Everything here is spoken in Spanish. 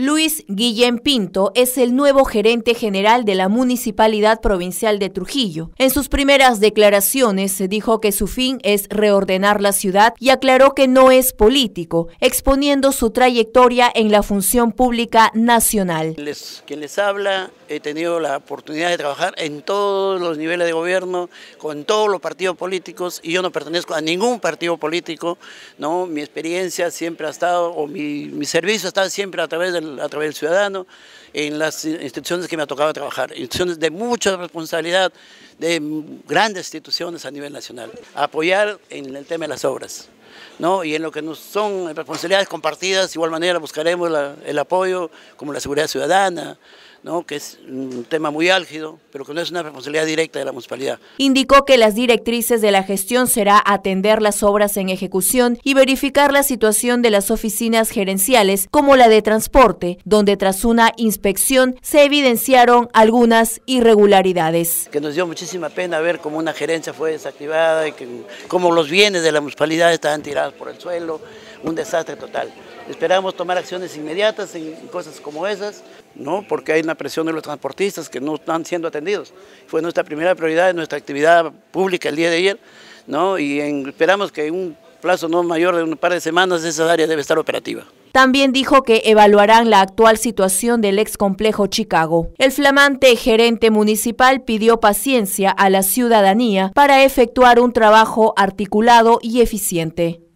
Luis Guillén Pinto es el nuevo gerente general de la Municipalidad Provincial de Trujillo. En sus primeras declaraciones se dijo que su fin es reordenar la ciudad y aclaró que no es político, exponiendo su trayectoria en la función pública nacional. quien les habla, he tenido la oportunidad de trabajar en todos los niveles de gobierno, con todos los partidos políticos y yo no pertenezco a ningún partido político. ¿no? Mi experiencia siempre ha estado, o mi, mi servicio está siempre a través del a través del ciudadano, en las instituciones que me ha tocado trabajar, instituciones de mucha responsabilidad, de grandes instituciones a nivel nacional. Apoyar en el tema de las obras. ¿no? Y en lo que nos son responsabilidades compartidas, de igual manera buscaremos el apoyo, como la seguridad ciudadana, ¿no? que es un tema muy álgido, pero que no es una responsabilidad directa de la municipalidad. Indicó que las directrices de la gestión será atender las obras en ejecución y verificar la situación de las oficinas gerenciales, como la de transporte, donde tras una inspección se evidenciaron algunas irregularidades. Que nos dio muchísima pena ver cómo una gerencia fue desactivada y que, cómo los bienes de la municipalidad estaban tiradas por el suelo, un desastre total. Esperamos tomar acciones inmediatas en cosas como esas, ¿no? porque hay una presión de los transportistas que no están siendo atendidos. Fue nuestra primera prioridad en nuestra actividad pública el día de ayer ¿no? y esperamos que en un plazo no mayor de un par de semanas esa área debe estar operativa. También dijo que evaluarán la actual situación del ex complejo Chicago. El flamante gerente municipal pidió paciencia a la ciudadanía para efectuar un trabajo articulado y eficiente.